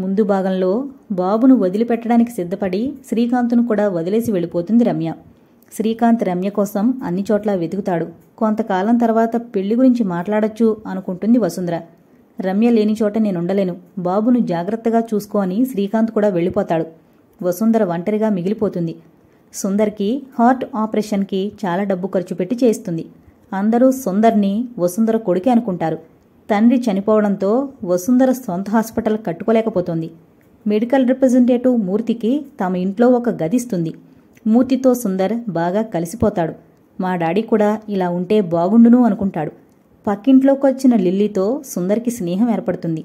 ముందు భాగంలో బాబును వదిలిపెట్టడానికి సిద్ధపడి శ్రీకాంత్ను కూడా వదిలేసి వెళ్ళిపోతుంది రమ్య శ్రీకాంత్ రమ్య కోసం అన్ని చోట్ల వెతుకుతాడు కొంతకాలం తర్వాత పెళ్లి గురించి మాట్లాడొచ్చు అనుకుంటుంది వసుంధర రమ్య లేని చోట నేనుండలేను బాబును జాగ్రత్తగా చూసుకో అని శ్రీకాంత్ కూడా వెళ్ళిపోతాడు వసుంధర ఒంటరిగా మిగిలిపోతుంది సుందర్కి హార్ట్ ఆపరేషన్కి చాలా డబ్బు ఖర్చు పెట్టి చేస్తుంది అందరూ సుందర్ని వసుంధర కొడుకే అనుకుంటారు తండ్రి చనిపోవడంతో వసుంధర సొంత హాస్పిటల్ కట్టుకోలేకపోతుంది మెడికల్ రిప్రజెంటేటివ్ మూర్తికి తమ ఇంట్లో ఒక గదిస్తుంది మూర్తితో సుందర్ బాగా కలిసిపోతాడు మా డాడీ కూడా ఇలా ఉంటే బాగుండును అనుకుంటాడు పక్కింట్లోకి వచ్చిన లిల్లీతో సుందర్కి స్నేహం ఏర్పడుతుంది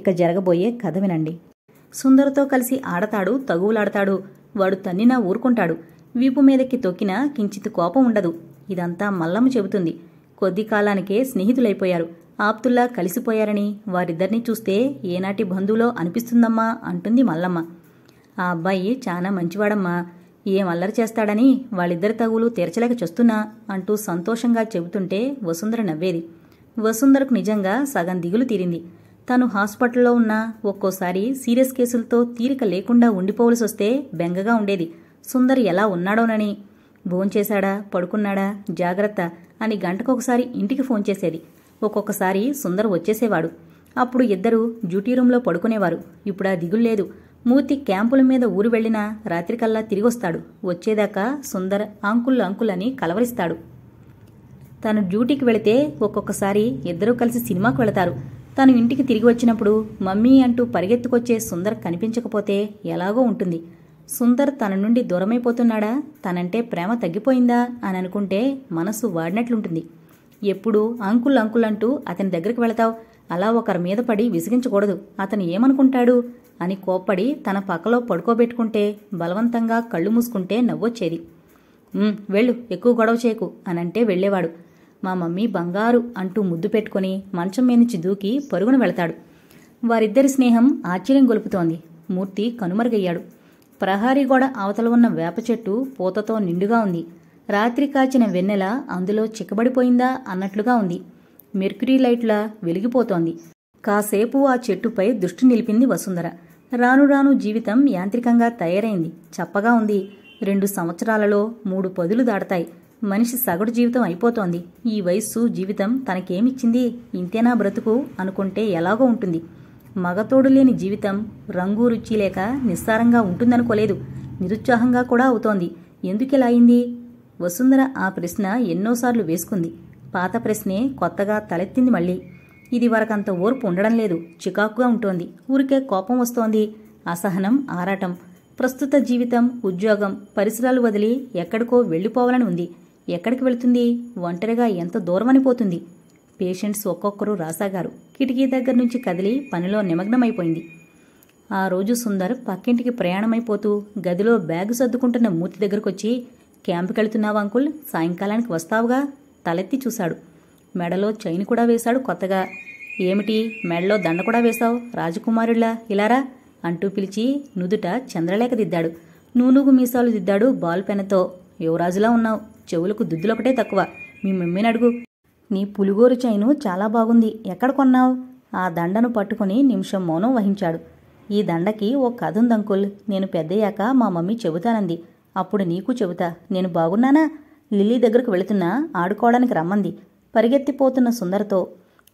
ఇక జరగబోయే కథ వినండి సుందర్తో కలిసి ఆడతాడు తగువులాడతాడు వాడు తన్నినా ఊరుకుంటాడు వీపు మీదకి తొక్కినా కించిత్ కోపం ఉండదు ఇదంతా మల్లమ్మ చెబుతుంది కొద్ది కాలానికే స్నేహితులైపోయారు ఆప్తుల్లా కలిసిపోయారని వారిద్దరిని చూస్తే ఏనాటి బంధువులో అనిపిస్తుందమ్మా అంటుంది మల్లమ్మ ఆ అబ్బాయి చాలా మంచివాడమ్మా ఏం అల్లరి చేస్తాడని వాళ్ళిద్దరి తగులు తీర్చలేక చస్తున్నా అంటూ సంతోషంగా చెబుతుంటే వసుంధర నవ్వేది వసుంధరకు నిజంగా సగం దిగులు తీరింది తను హాస్పిటల్లో ఉన్నా ఒక్కోసారి సీరియస్ కేసులతో తీరిక లేకుండా ఉండిపోవలసి వస్తే బెంగగా ఉండేది సుందర్ ఎలా ఉన్నాడోనని భోంచేశాడా పడుకున్నాడా జాగ్రత్త అని గంటకొకసారి ఇంటికి ఫోన్ చేసేది ఒక్కొక్కసారి సుందర్ వచ్చేసేవాడు అప్పుడు ఇద్దరు డ్యూటీ రూంలో పడుకునేవారు ఇప్పుడు ఆ లేదు మూర్తి క్యాంపుల మీద ఊరు వెళ్లినా రాత్రికల్లా తిరిగొస్తాడు వచ్చేదాకా సుందర్ అంకుల్ అంకుల్ అని కలవరిస్తాడు తను డ్యూటీకి వెళితే ఒక్కొక్కసారి ఇద్దరూ కలిసి సినిమాకు వెళతారు తను ఇంటికి తిరిగి వచ్చినప్పుడు మమ్మీ అంటూ పరిగెత్తుకొచ్చే సుందర్ కనిపించకపోతే ఎలాగో ఉంటుంది సుందర్ తన నుండి దూరమైపోతున్నాడా తనంటే ప్రేమ తగ్గిపోయిందా అని అనుకుంటే మనసు వాడినట్లుంటుంది ఎప్పుడు అంకుల్ అంకుల్ అంటూ అతని దగ్గరికి వెళతావు అలా ఒకరి మీద పడి విసిగించకూడదు అతను ఏమనుకుంటాడు అని కోప్పడి తన పక్కలో పడుకోబెట్టుకుంటే బలవంతంగా కళ్ళు మూసుకుంటే నవ్వొచ్చేది వెళ్ళు ఎక్కువ గొడవ చేయకు అనంటే వెళ్ళేవాడు మా మమ్మీ బంగారు అంటూ ముద్దు పెట్టుకుని మంచం మీద నుంచి దూకి పరుగున వెళతాడు వారిద్దరి స్నేహం ఆశ్చర్యం గొలుపుతోంది మూర్తి కనుమరుగయ్యాడు ప్రహారీగోడ గోడ అవతల ఉన్న వేప చెట్టు పూతతో నిండుగా ఉంది రాత్రి కాచిన వెన్నెల అందులో చిక్కబడిపోయిందా అన్నట్లుగా ఉంది మెర్క్యూరీ లైట్లా వెలిగిపోతోంది కాసేపు ఆ చెట్టుపై దృష్టి నిలిపింది వసుంధర రాను రాను జీవితం యాంత్రికంగా తయారైంది చప్పగా ఉంది రెండు సంవత్సరాలలో మూడు పదులు దాడతాయి మనిషి సగటు జీవితం అయిపోతోంది ఈ వయస్సు జీవితం తనకేమిచ్చింది ఇంతేనా బ్రతుకు అనుకుంటే ఎలాగో ఉంటుంది మగతోడు లేని జీవితం రంగు రుచి లేక నిస్సారంగా ఉంటుందనుకోలేదు నిరుత్సాహంగా కూడా అవుతోంది ఇలా అయింది వసుంధర ఆ ప్రశ్న ఎన్నోసార్లు వేసుకుంది పాత ప్రశ్నే కొత్తగా తలెత్తింది మళ్ళీ ఇది వరకంత ఓర్పు ఉండడం లేదు చికాకుగా ఉంటోంది ఊరికే కోపం వస్తోంది అసహనం ఆరాటం ప్రస్తుత జీవితం ఉద్యోగం పరిసరాలు వదిలి ఎక్కడికో వెళ్ళిపోవాలని ఉంది ఎక్కడికి వెళుతుంది ఒంటరిగా ఎంత దూరమని పోతుంది పేషెంట్స్ ఒక్కొక్కరు రాసాగారు కిటికీ దగ్గర నుంచి కదిలి పనిలో నిమగ్నమైపోయింది ఆ రోజు సుందర్ పక్కింటికి ప్రయాణమైపోతూ గదిలో బ్యాగు సర్దుకుంటున్న మూర్తి దగ్గరకొచ్చి క్యాంపుకి వెళుతున్నావు అంకుల్ సాయంకాలానికి వస్తావుగా తలెత్తి చూశాడు మెడలో చైన్ కూడా వేశాడు కొత్తగా ఏమిటి మెడలో దండ కూడా వేశావు రాజకుమారుడిలా ఇలారా అంటూ పిలిచి నుదుట చంద్రలేఖ దిద్దాడు నూనుగు మీసాలు దిద్దాడు బాల్ పెనతో యువరాజులా ఉన్నావు చెవులకు దుద్దులొకటే తక్కువ మీ మమ్మీని అడుగు నీ పులిగోరు చైను చాలా బాగుంది ఎక్కడ కొన్నావు ఆ దండను పట్టుకుని నిమిషం మౌనం వహించాడు ఈ దండకి ఓ కథ ఉందంకుల్ నేను పెద్దయ్యాక మా మమ్మీ చెబుతానంది అప్పుడు నీకు చెబుతా నేను బాగున్నానా లిల్లీ దగ్గరకు వెళుతున్నా ఆడుకోవడానికి రమ్మంది పరిగెత్తిపోతున్న సుందరతో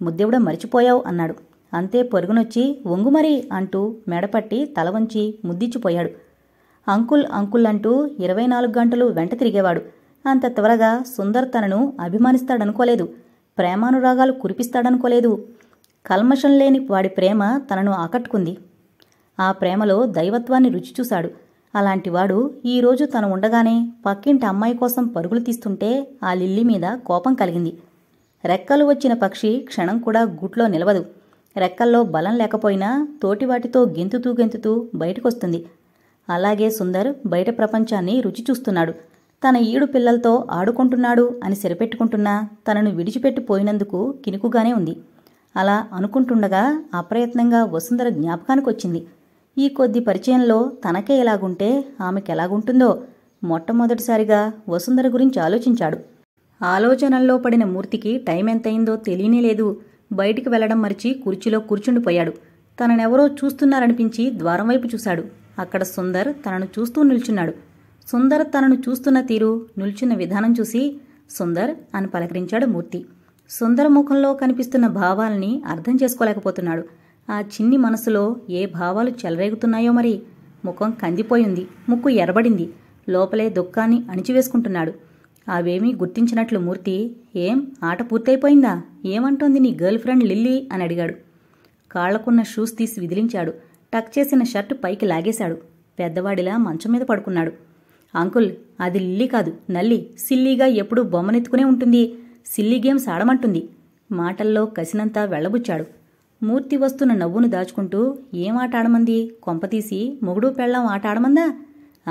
ముద్దెవడం మరిచిపోయావు అన్నాడు అంతే పొరుగునొచ్చి ఒంగుమరి అంటూ మెడపట్టి తల వంచి ముద్దిచ్చిపోయాడు అంకుల్ అంకుల్ అంటూ ఇరవై నాలుగు గంటలు వెంట తిరిగేవాడు అంత త్వరగా సుందర్ తనను అభిమానిస్తాడనుకోలేదు ప్రేమానురాగాలు కురిపిస్తాడనుకోలేదు కల్మషం లేని వాడి ప్రేమ తనను ఆకట్టుకుంది ఆ ప్రేమలో దైవత్వాన్ని రుచి చూశాడు అలాంటివాడు ఈరోజు తను ఉండగానే పక్కింటి అమ్మాయి కోసం పరుగులు తీస్తుంటే ఆ లిల్లీ మీద కోపం కలిగింది రెక్కలు వచ్చిన పక్షి క్షణం కూడా గుట్లో నిలవదు రెక్కల్లో బలం లేకపోయినా తోటివాటితో గెంతుతూ గెంతుతూ బయటకొస్తుంది అలాగే సుందర్ బయట ప్రపంచాన్ని రుచి చూస్తున్నాడు తన ఈడు పిల్లలతో ఆడుకుంటున్నాడు అని సరిపెట్టుకుంటున్నా తనను విడిచిపెట్టిపోయినందుకు కినుకుగానే ఉంది అలా అనుకుంటుండగా అప్రయత్నంగా వసుంధర జ్ఞాపకానికొచ్చింది ఈ కొద్ది పరిచయంలో తనకే ఎలాగుంటే ఆమెకెలాగుంటుందో ఎలాగుంటుందో మొట్టమొదటిసారిగా వసుంధర గురించి ఆలోచించాడు ఆలోచనల్లో పడిన మూర్తికి టైం ఎంతయిందో తెలియనే లేదు బయటికి వెళ్లడం మరిచి కుర్చీలో కూర్చుండిపోయాడు తననెవరో చూస్తున్నారనిపించి ద్వారం వైపు చూశాడు అక్కడ సుందర్ తనను చూస్తూ నిల్చున్నాడు సుందర్ తనను చూస్తున్న తీరు నిల్చున్న విధానం చూసి సుందర్ అని పలకరించాడు మూర్తి సుందర్ ముఖంలో కనిపిస్తున్న భావాల్ని అర్థం చేసుకోలేకపోతున్నాడు ఆ చిన్ని మనసులో ఏ భావాలు చెలరేగుతున్నాయో మరి ముఖం కందిపోయింది ముక్కు ఎరబడింది లోపలే దుఃఖాన్ని అణిచివేసుకుంటున్నాడు అవేమీ గుర్తించినట్లు మూర్తి ఏం ఆట పూర్తయిపోయిందా ఏమంటోంది నీ గర్ల్ ఫ్రెండ్ లిల్లీ అని అడిగాడు కాళ్లకున్న షూస్ తీసి విదిలించాడు టక్ చేసిన షర్టు పైకి లాగేశాడు పెద్దవాడిలా మంచం మీద పడుకున్నాడు అంకుల్ అది లిల్లీ కాదు నల్లి సిల్లీగా ఎప్పుడూ బొమ్మనెత్తుకునే ఉంటుంది సిల్లీ గేమ్స్ ఆడమంటుంది మాటల్లో కసినంతా వెళ్లబుచ్చాడు మూర్తి వస్తున్న నవ్వును దాచుకుంటూ ఏం ఆట ఆడమంది కొంపతీసి మొగుడు పెళ్ళం ఆట ఆడమందా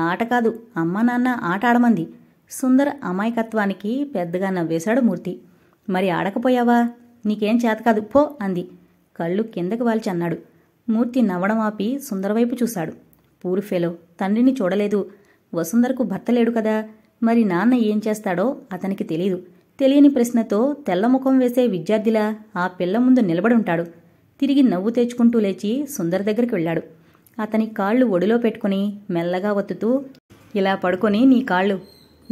ఆట కాదు అమ్మ నాన్న ఆట ఆడమంది సుందర అమాయకత్వానికి పెద్దగా నవ్వేశాడు మూర్తి మరి ఆడకపోయావా నీకేం చేత కాదు పో అంది కళ్ళు కిందకి వాల్చి అన్నాడు మూర్తి నవ్వడం ఆపి సుందరవైపు చూశాడు పూరు ఫెలో తండ్రిని చూడలేదు వసుందరకు భర్త లేడు కదా మరి నాన్న ఏం చేస్తాడో అతనికి తెలియదు తెలియని ప్రశ్నతో తెల్లముఖం వేసే విద్యార్థిలా ఆ పిల్ల ముందు నిలబడి ఉంటాడు తిరిగి నవ్వు తెచ్చుకుంటూ లేచి సుందర్ దగ్గరికి వెళ్ళాడు అతని కాళ్ళు ఒడిలో పెట్టుకుని మెల్లగా వత్తుతూ ఇలా పడుకొని నీ కాళ్ళు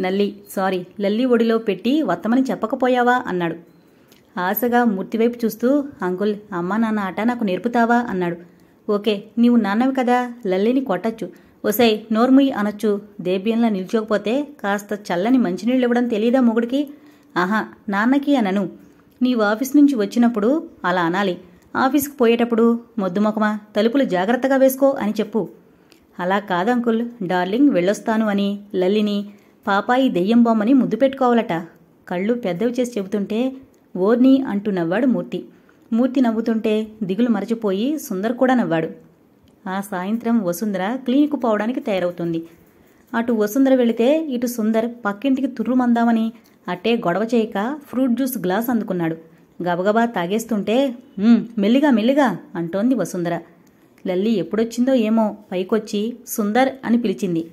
నల్లి సారీ లల్లి ఒడిలో పెట్టి వత్తమని చెప్పకపోయావా అన్నాడు ఆశగా మూర్తివైపు చూస్తూ అంకుల్ అమ్మ నాన్న ఆట నాకు నేర్పుతావా అన్నాడు ఓకే నీవు నాన్నవి కదా లల్లిని కొట్టచ్చు ఒసై నోర్ముయ్ అనొచ్చు దేబ్యంలా నిల్చోకపోతే కాస్త చల్లని మంచినీళ్ళు ఇవ్వడం తెలియదా మొగుడికి ఆహా నాన్నకి అనను నీవు ఆఫీస్ నుంచి వచ్చినప్పుడు అలా అనాలి ఆఫీస్కి పోయేటప్పుడు మొద్దుమొకమా తలుపులు జాగ్రత్తగా వేసుకో అని చెప్పు అలా కాదంకుల్ డార్లింగ్ వెళ్ళొస్తాను అని లల్లిని పాపాయి దెయ్యం బొమ్మని ముద్దు పెట్టుకోవాలట కళ్ళు పెద్దవి చేసి చెబుతుంటే ఓర్ని అంటూ నవ్వాడు మూర్తి మూర్తి నవ్వుతుంటే దిగులు మరచిపోయి సుందర్ కూడా నవ్వాడు ఆ సాయంత్రం వసుంధర క్లినిక్కు పోవడానికి తయారవుతుంది అటు వసుంధర వెళితే ఇటు సుందర్ పక్కింటికి తుర్రుమందామని అట్టే గొడవ చేయక ఫ్రూట్ జ్యూస్ గ్లాస్ అందుకున్నాడు గబగబా తాగేస్తుంటే మెల్లిగా మెల్లిగా అంటోంది వసుంధర లల్లి ఎప్పుడొచ్చిందో ఏమో పైకొచ్చి సుందర్ అని పిలిచింది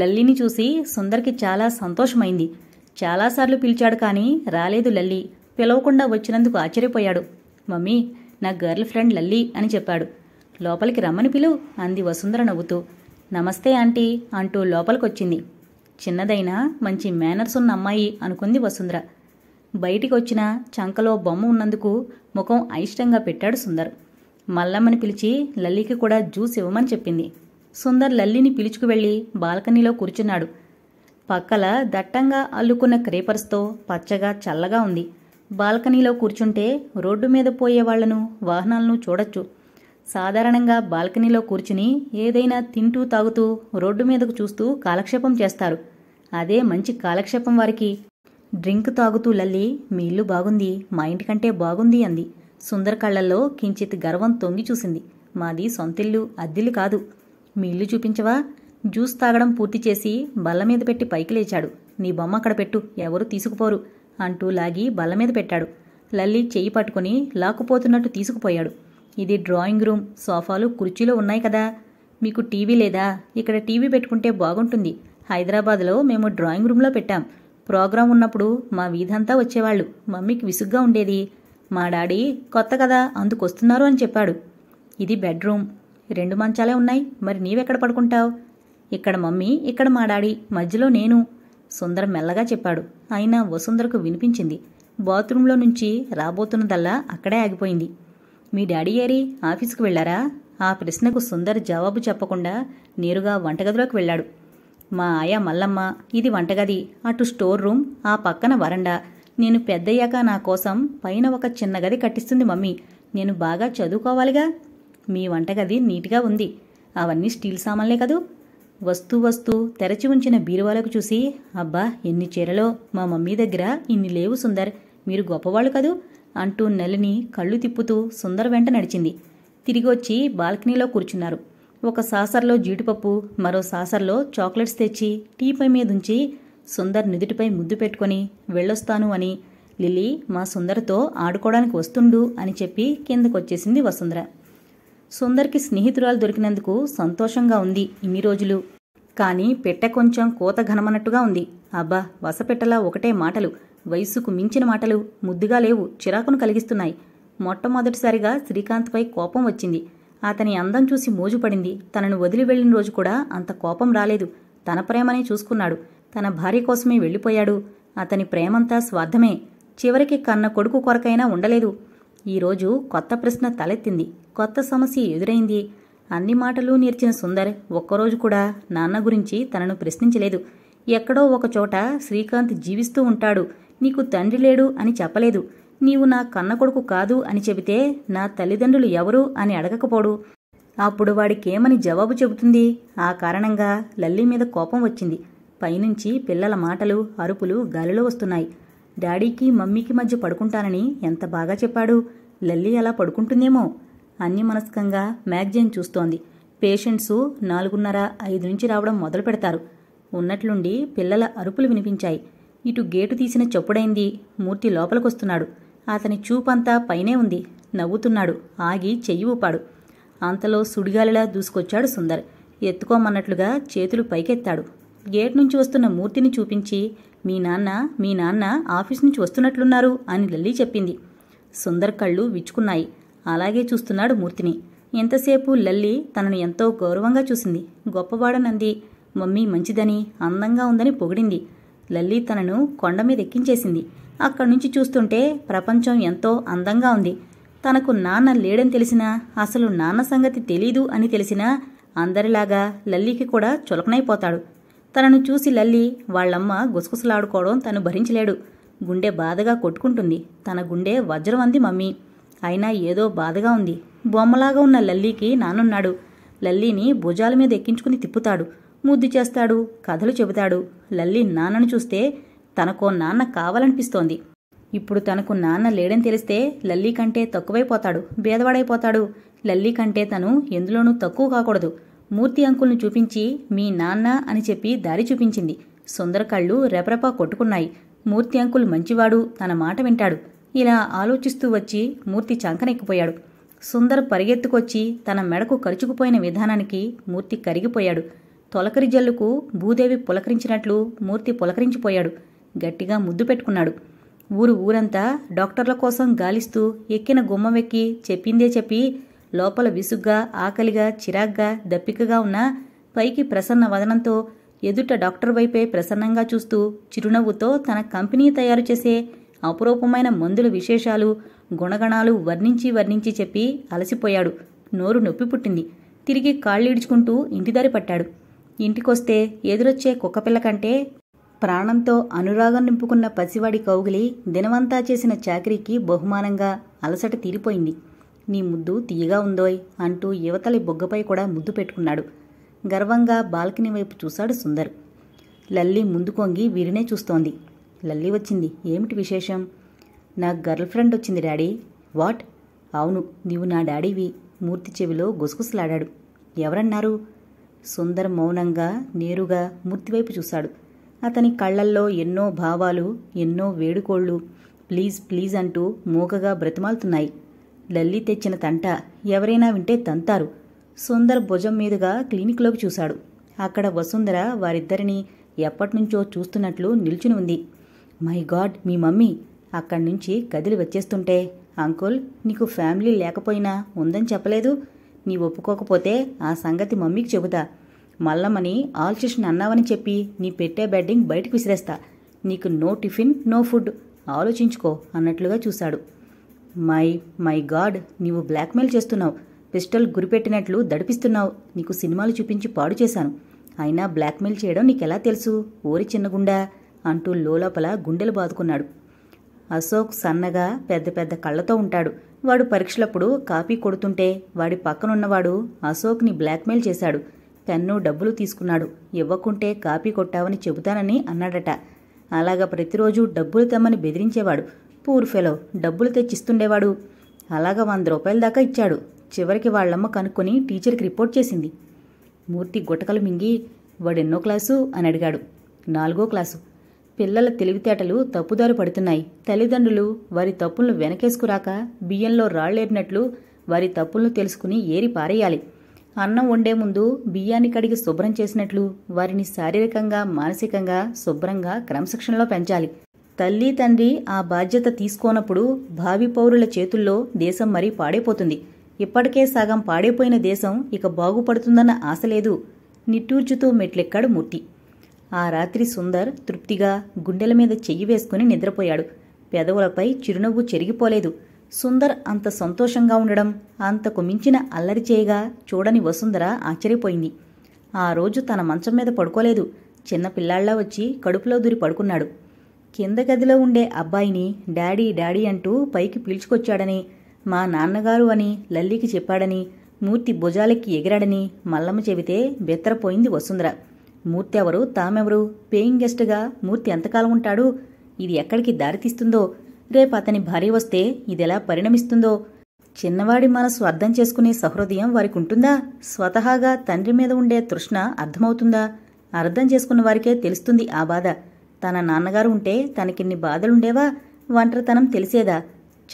లల్లిని చూసి సుందర్కి చాలా సంతోషమైంది చాలాసార్లు పిలిచాడు కానీ రాలేదు లల్లి పిలవకుండా వచ్చినందుకు ఆశ్చర్యపోయాడు మమ్మీ నా గర్ల్ ఫ్రెండ్ లల్లి అని చెప్పాడు లోపలికి రమ్మని పిలు అంది వసుంధర నవ్వుతూ నమస్తే ఆంటీ అంటూ లోపలికొచ్చింది చిన్నదైనా మంచి మేనర్స్ ఉన్న అమ్మాయి అనుకుంది వసుంధర బయటికి వచ్చిన చంకలో బొమ్మ ఉన్నందుకు ముఖం అయిష్టంగా పెట్టాడు సుందర్ మల్లమ్మని పిలిచి లల్లికి కూడా జ్యూస్ ఇవ్వమని చెప్పింది సుందర్ లల్లిని పిలుచుకు వెళ్ళి బాల్కనీలో కూర్చున్నాడు పక్కల దట్టంగా అల్లుకున్న క్రేపర్స్తో పచ్చగా చల్లగా ఉంది బాల్కనీలో కూర్చుంటే రోడ్డు మీద పోయే వాళ్లను వాహనాలను చూడొచ్చు సాధారణంగా బాల్కనీలో కూర్చుని ఏదైనా తింటూ తాగుతూ రోడ్డు మీదకు చూస్తూ కాలక్షేపం చేస్తారు అదే మంచి కాలక్షేపం వారికి డ్రింక్ తాగుతూ లల్లి మీ ఇల్లు బాగుంది మా ఇంటికంటే బాగుంది అంది సుందర కళ్లల్లో కించిత్ గర్వం తొంగి చూసింది మాది సొంతిల్లు అద్దిల్లు కాదు మీ ఇల్లు చూపించవా జ్యూస్ తాగడం పూర్తి చేసి బల్ల మీద పెట్టి పైకి లేచాడు నీ బొమ్మ అక్కడ పెట్టు ఎవరు తీసుకుపోరు అంటూ లాగి బల్ల మీద పెట్టాడు లల్లి చెయ్యి పట్టుకుని లాక్కుపోతున్నట్టు తీసుకుపోయాడు ఇది డ్రాయింగ్ రూమ్ సోఫాలు కుర్చీలో ఉన్నాయి కదా మీకు టీవీ లేదా ఇక్కడ టీవీ పెట్టుకుంటే బాగుంటుంది హైదరాబాద్లో మేము డ్రాయింగ్ రూమ్లో పెట్టాం ప్రోగ్రాం ఉన్నప్పుడు మా వీధంతా వచ్చేవాళ్ళు మమ్మీకి విసుగ్గా ఉండేది మా డాడీ కొత్త కదా అందుకొస్తున్నారు అని చెప్పాడు ఇది బెడ్రూమ్ రెండు మంచాలే ఉన్నాయి మరి నీవెక్కడ పడుకుంటావు ఇక్కడ మమ్మీ ఇక్కడ మా డాడీ మధ్యలో నేను సుందర మెల్లగా చెప్పాడు అయినా వసుందరకు వినిపించింది బాత్రూంలో నుంచి రాబోతున్నదల్లా అక్కడే ఆగిపోయింది మీ డాడీ ఏరి ఆఫీసుకు వెళ్ళారా ఆ ప్రశ్నకు సుందర్ జవాబు చెప్పకుండా నేరుగా వంటగదిలోకి వెళ్ళాడు మా ఆయా మల్లమ్మ ఇది వంటగది అటు స్టోర్ రూమ్ ఆ పక్కన వరండా నేను పెద్దయ్యాక నా కోసం పైన ఒక చిన్న గది కట్టిస్తుంది మమ్మీ నేను బాగా చదువుకోవాలిగా మీ వంటగది నీట్గా ఉంది అవన్నీ స్టీల్ సామాన్లే కదూ వస్తూ వస్తూ తెరచి ఉంచిన బీరువాలకు చూసి అబ్బా ఎన్ని చీరలో మా మమ్మీ దగ్గర ఇన్ని లేవు సుందర్ మీరు గొప్పవాళ్ళు కదూ అంటూ నలిని కళ్ళు తిప్పుతూ సుందర్ వెంట నడిచింది తిరిగొచ్చి బాల్కనీలో కూర్చున్నారు ఒక సాసర్లో జీడిపప్పు మరో సాసర్లో చాక్లెట్స్ తెచ్చి టీపై మీదుంచి సుందర్ నుదుటిపై ముద్దు పెట్టుకొని వెళ్ళొస్తాను అని లిలీ మా సుందర్తో ఆడుకోవడానికి వస్తుండు అని చెప్పి కిందకొచ్చేసింది వసుంధర సుందర్కి స్నేహితురాలు దొరికినందుకు సంతోషంగా ఉంది ఇన్ని రోజులు కానీ పెట్ట కొంచెం కోత ఘనమన్నట్టుగా ఉంది అబ్బా వసపెట్టలా ఒకటే మాటలు వయస్సుకు మించిన మాటలు ముద్దుగా లేవు చిరాకును కలిగిస్తున్నాయి మొట్టమొదటిసారిగా శ్రీకాంత్పై కోపం వచ్చింది అతని అందం చూసి మోజుపడింది తనను వదిలి వెళ్లిన రోజు కూడా అంత కోపం రాలేదు తన ప్రేమనే చూసుకున్నాడు తన భార్య కోసమే వెళ్ళిపోయాడు అతని ప్రేమంతా స్వార్థమే చివరికి కన్న కొడుకు కొరకైనా ఉండలేదు ఈరోజు కొత్త ప్రశ్న తలెత్తింది కొత్త సమస్య ఎదురైంది అన్ని మాటలు నేర్చిన సుందర్ ఒక్కరోజు కూడా నాన్న గురించి తనను ప్రశ్నించలేదు ఎక్కడో ఒకచోట శ్రీకాంత్ జీవిస్తూ ఉంటాడు నీకు తండ్రి లేడు అని చెప్పలేదు నీవు నా కన్న కొడుకు కాదు అని చెబితే నా తల్లిదండ్రులు ఎవరు అని అడగకపోడు అప్పుడు వాడికేమని జవాబు చెబుతుంది ఆ కారణంగా లల్లి మీద కోపం వచ్చింది పైనుంచి పిల్లల మాటలు అరుపులు గాలిలో వస్తున్నాయి డాడీకి మమ్మీకి మధ్య పడుకుంటానని ఎంత బాగా చెప్పాడు లల్లి అలా పడుకుంటుందేమో అన్ని మనస్కంగా మ్యాగజైన్ చూస్తోంది పేషెంట్సు నాలుగున్నర ఐదు నుంచి రావడం మొదలు పెడతారు ఉన్నట్లుండి పిల్లల అరుపులు వినిపించాయి ఇటు గేటు తీసిన చప్పుడైంది మూర్తి లోపలికొస్తున్నాడు అతని చూపంతా పైనే ఉంది నవ్వుతున్నాడు ఆగి చెయ్యి ఊపాడు అంతలో సుడిగాలిలా దూసుకొచ్చాడు సుందర్ ఎత్తుకోమన్నట్లుగా చేతులు పైకెత్తాడు గేట్ నుంచి వస్తున్న మూర్తిని చూపించి మీ నాన్న మీ నాన్న ఆఫీస్ నుంచి వస్తున్నట్లున్నారు అని లల్లీ చెప్పింది సుందర్ కళ్ళు విచ్చుకున్నాయి అలాగే చూస్తున్నాడు మూర్తిని ఎంతసేపు లల్లి తనను ఎంతో గౌరవంగా చూసింది గొప్పవాడనంది మమ్మీ మంచిదని అందంగా ఉందని పొగిడింది లల్లి తనను కొండ మీద ఎక్కించేసింది అక్కడి నుంచి చూస్తుంటే ప్రపంచం ఎంతో అందంగా ఉంది తనకు నాన్న లేడని తెలిసినా అసలు నాన్న సంగతి తెలీదు అని తెలిసినా అందరిలాగా లల్లికి కూడా చులకనైపోతాడు తనను చూసి లల్లి వాళ్ళమ్మ గుసగుసలాడుకోవడం తను భరించలేడు గుండె బాధగా కొట్టుకుంటుంది తన గుండె వజ్రం అంది మమ్మీ అయినా ఏదో బాధగా ఉంది బొమ్మలాగా ఉన్న లల్లీకి నానున్నాడు లల్లీని భుజాల మీద ఎక్కించుకుని తిప్పుతాడు ముద్దు చేస్తాడు కథలు చెబుతాడు లల్లి నాన్నను చూస్తే తనకో నాన్న కావాలనిపిస్తోంది ఇప్పుడు తనకు నాన్న లేడని తెలిస్తే లల్లీ కంటే తక్కువైపోతాడు భేదవాడైపోతాడు లల్లీ కంటే తను ఎందులోనూ తక్కువ కాకూడదు మూర్తి అంకుల్ని చూపించి మీ నాన్న అని చెప్పి దారి చూపించింది సుందర కళ్ళు రెపరెపా కొట్టుకున్నాయి మూర్తి అంకుల్ మంచివాడు తన మాట వింటాడు ఇలా ఆలోచిస్తూ వచ్చి మూర్తి చంకనెక్కిపోయాడు సుందర్ పరిగెత్తుకొచ్చి తన మెడకు కరుచుకుపోయిన విధానానికి మూర్తి కరిగిపోయాడు తొలకరి జల్లుకు భూదేవి పులకరించినట్లు మూర్తి పులకరించిపోయాడు గట్టిగా ముద్దు పెట్టుకున్నాడు ఊరు ఊరంతా డాక్టర్ల కోసం గాలిస్తూ ఎక్కిన గుమ్మెక్కి చెప్పిందే చెప్పి లోపల విసుగ్గా ఆకలిగా చిరాగ్గా దప్పికగా ఉన్న పైకి ప్రసన్న వదనంతో ఎదుట డాక్టర్ వైపే ప్రసన్నంగా చూస్తూ చిరునవ్వుతో తన కంపెనీ తయారు చేసే అపురూపమైన మందుల విశేషాలు గుణగణాలు వర్ణించి వర్ణించి చెప్పి అలసిపోయాడు నోరు నొప్పి పుట్టింది తిరిగి కాళ్ళీడ్చుకుంటూ ఇంటిదారి పట్టాడు ఇంటికొస్తే ఎదురొచ్చే కుక్కపిల్ల కంటే ప్రాణంతో అనురాగం నింపుకున్న పసివాడి కౌగిలి దినమంతా చేసిన చాకరీకి బహుమానంగా అలసట తీరిపోయింది నీ ముద్దు తీయగా ఉందోయ్ అంటూ యువతలి బొగ్గపై కూడా ముద్దు పెట్టుకున్నాడు గర్వంగా బాల్కనీ వైపు చూశాడు సుందర్ లల్లి ముందుకొంగి వీరినే చూస్తోంది లల్లి వచ్చింది ఏమిటి విశేషం నా గర్ల్ ఫ్రెండ్ వచ్చింది డాడీ వాట్ అవును నీవు నా డాడీవి మూర్తి చెవిలో గుసగుసలాడాడు ఎవరన్నారు సుందర్ మౌనంగా నేరుగా మూర్తివైపు చూశాడు అతని కళ్లల్లో ఎన్నో భావాలు ఎన్నో వేడుకోళ్ళు ప్లీజ్ ప్లీజ్ అంటూ మూగగా బ్రతిమాలుతున్నాయి లల్లి తెచ్చిన తంట ఎవరైనా వింటే తంతారు సుందర్ భుజం మీదుగా క్లినిక్లోకి చూశాడు అక్కడ వసుంధర వారిద్దరిని ఎప్పటినుంచో చూస్తున్నట్లు నిల్చుని ఉంది మై గాడ్ మీ మమ్మీ అక్కడి నుంచి కదిలి వచ్చేస్తుంటే అంకుల్ నీకు ఫ్యామిలీ లేకపోయినా ఉందని చెప్పలేదు నీ ఒప్పుకోకపోతే ఆ సంగతి మమ్మీకి చెబుతా మల్లమ్మని ఆలోచించిన అన్నావని చెప్పి నీ పెట్టే బెడ్డింగ్ బయటకు విసిరేస్తా నీకు నో టిఫిన్ నో ఫుడ్ ఆలోచించుకో అన్నట్లుగా చూశాడు మై మై గాడ్ నీవు బ్లాక్మెయిల్ చేస్తున్నావు పిస్టల్ గురిపెట్టినట్లు దడిపిస్తున్నావు నీకు సినిమాలు చూపించి పాడు చేశాను అయినా బ్లాక్మెయిల్ చేయడం నీకెలా తెలుసు ఓరి చిన్నగుండా అంటూ లోలోపల గుండెలు బాదుకున్నాడు అశోక్ సన్నగా పెద్ద పెద్ద కళ్ళతో ఉంటాడు వాడు పరీక్షలప్పుడు కాపీ కొడుతుంటే వాడి పక్కనున్నవాడు అశోక్ని బ్లాక్మెయిల్ చేశాడు తన్ను డబ్బులు తీసుకున్నాడు ఇవ్వకుంటే కాపీ కొట్టావని చెబుతానని అన్నాడట అలాగా ప్రతిరోజు డబ్బులు తెమ్మని బెదిరించేవాడు పూర్ ఫెలో డబ్బులు తెచ్చిస్తుండేవాడు అలాగా వంద రూపాయల దాకా ఇచ్చాడు చివరికి వాళ్ళమ్మ కనుక్కొని టీచర్కి రిపోర్ట్ చేసింది మూర్తి గుటకలు మింగి వాడెన్నో క్లాసు అని అడిగాడు నాలుగో క్లాసు పిల్లల తెలివితేటలు తప్పుదారు పడుతున్నాయి తల్లిదండ్రులు వారి తప్పులను వెనకేసుకురాక బియ్యంలో రాళ్లేరినట్లు వారి తప్పులను తెలుసుకుని ఏరి పారేయాలి అన్నం వండే ముందు బియ్యాన్ని కడిగి శుభ్రం చేసినట్లు వారిని శారీరకంగా మానసికంగా శుభ్రంగా క్రమశిక్షణలో పెంచాలి తల్లి తండ్రి ఆ బాధ్యత తీసుకోనప్పుడు భావి పౌరుల చేతుల్లో దేశం మరీ పాడైపోతుంది ఇప్పటికే సగం పాడైపోయిన దేశం ఇక బాగుపడుతుందన్న ఆశ లేదు నిట్టూర్చుతూ మెట్లెక్కాడు మూర్తి ఆ రాత్రి సుందర్ తృప్తిగా గుండెల మీద చెయ్యి వేసుకుని నిద్రపోయాడు పెదవులపై చిరునవ్వు చెరిగిపోలేదు సుందర్ అంత సంతోషంగా ఉండడం అంతకు మించిన అల్లరి చేయగా చూడని వసుంధర ఆశ్చర్యపోయింది ఆ రోజు తన మంచం మీద పడుకోలేదు చిన్న వచ్చి కడుపులో దూరి పడుకున్నాడు కింద గదిలో ఉండే అబ్బాయిని డాడీ డాడీ అంటూ పైకి పీల్చుకొచ్చాడని మా నాన్నగారు అని లల్లికి చెప్పాడని మూర్తి భుజాలకి ఎగిరాడని మల్లమ్మ చెబితే బెత్తరపోయింది వసుంధర మూర్తి ఎవరు తామెవరు పేయింగ్ గెస్ట్గా మూర్తి ఎంతకాలం ఉంటాడు ఇది ఎక్కడికి దారితీస్తుందో రేపు అతని భార్య వస్తే ఇదెలా పరిణమిస్తుందో చిన్నవాడి మనసు అర్థం చేసుకునే సహృదయం వారికి ఉంటుందా స్వతహాగా తండ్రి మీద ఉండే తృష్ణ అర్థమవుతుందా అర్థం చేసుకున్న వారికే తెలుస్తుంది ఆ బాధ తన నాన్నగారు ఉంటే తనకిన్ని బాధలుండేవా ఒంటరితనం తెలిసేదా